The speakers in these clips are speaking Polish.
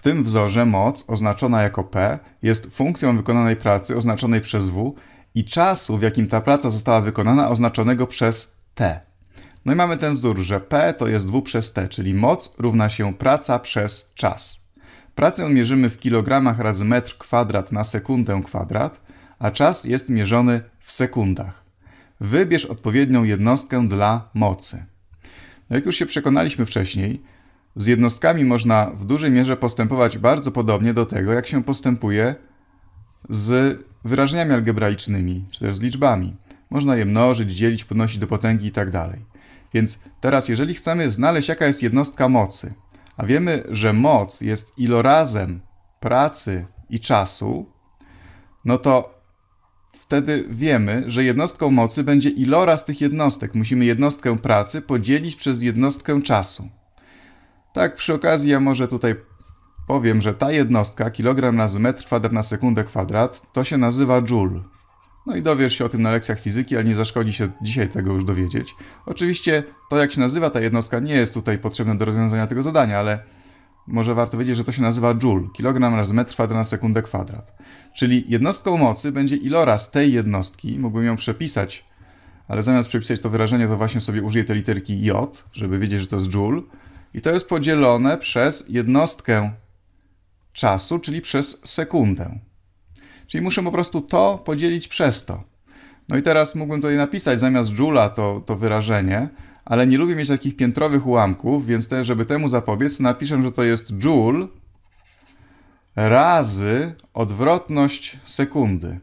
W tym wzorze moc, oznaczona jako P, jest funkcją wykonanej pracy oznaczonej przez W i czasu, w jakim ta praca została wykonana, oznaczonego przez T. No i mamy ten wzór, że P to jest W przez T, czyli moc równa się praca przez czas. Pracę mierzymy w kilogramach razy metr kwadrat na sekundę kwadrat, a czas jest mierzony w sekundach. Wybierz odpowiednią jednostkę dla mocy. No jak już się przekonaliśmy wcześniej, z jednostkami można w dużej mierze postępować bardzo podobnie do tego, jak się postępuje z wyrażeniami algebraicznymi, czy też z liczbami. Można je mnożyć, dzielić, podnosić do potęgi itd. Tak Więc teraz, jeżeli chcemy znaleźć, jaka jest jednostka mocy, a wiemy, że moc jest ilorazem pracy i czasu, no to wtedy wiemy, że jednostką mocy będzie iloraz tych jednostek. Musimy jednostkę pracy podzielić przez jednostkę czasu. Tak przy okazji ja może tutaj powiem, że ta jednostka, kilogram razy metr kwadrat na sekundę kwadrat, to się nazywa joule. No i dowiesz się o tym na lekcjach fizyki, ale nie zaszkodzi się dzisiaj tego już dowiedzieć. Oczywiście to, jak się nazywa ta jednostka, nie jest tutaj potrzebne do rozwiązania tego zadania, ale może warto wiedzieć, że to się nazywa joule, kilogram razy metr kwadrat na sekundę kwadrat. Czyli jednostką mocy będzie iloraz tej jednostki, mógłbym ją przepisać, ale zamiast przepisać to wyrażenie, to właśnie sobie użyję tej literki J, żeby wiedzieć, że to jest joule i to jest podzielone przez jednostkę czasu, czyli przez sekundę. Czyli muszę po prostu to podzielić przez to. No i teraz mógłbym tutaj napisać zamiast Joula to, to wyrażenie, ale nie lubię mieć takich piętrowych ułamków, więc te, żeby temu zapobiec, napiszę, że to jest Joule razy odwrotność sekundy.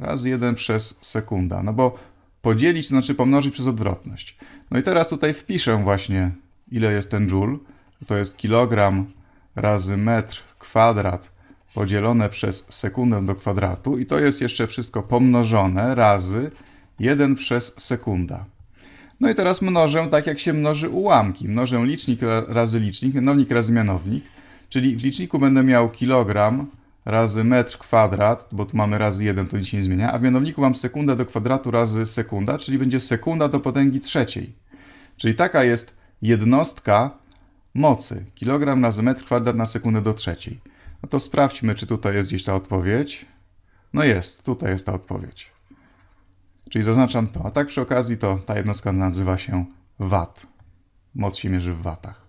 raz jeden przez sekunda, no bo podzielić to znaczy pomnożyć przez odwrotność. No i teraz tutaj wpiszę właśnie ile jest ten joule, to jest kilogram razy metr kwadrat podzielone przez sekundę do kwadratu i to jest jeszcze wszystko pomnożone razy 1 przez sekunda. No i teraz mnożę tak, jak się mnoży ułamki. Mnożę licznik razy licznik, mianownik razy mianownik, czyli w liczniku będę miał kilogram razy metr kwadrat, bo tu mamy razy 1, to nic się nie zmienia, a w mianowniku mam sekundę do kwadratu razy sekunda, czyli będzie sekunda do potęgi trzeciej. Czyli taka jest jednostka mocy, kilogram razy metr kwadrat na sekundę do trzeciej. No to sprawdźmy, czy tutaj jest gdzieś ta odpowiedź. No jest, tutaj jest ta odpowiedź. Czyli zaznaczam to. A tak przy okazji to ta jednostka nazywa się wat. Moc się mierzy w watach.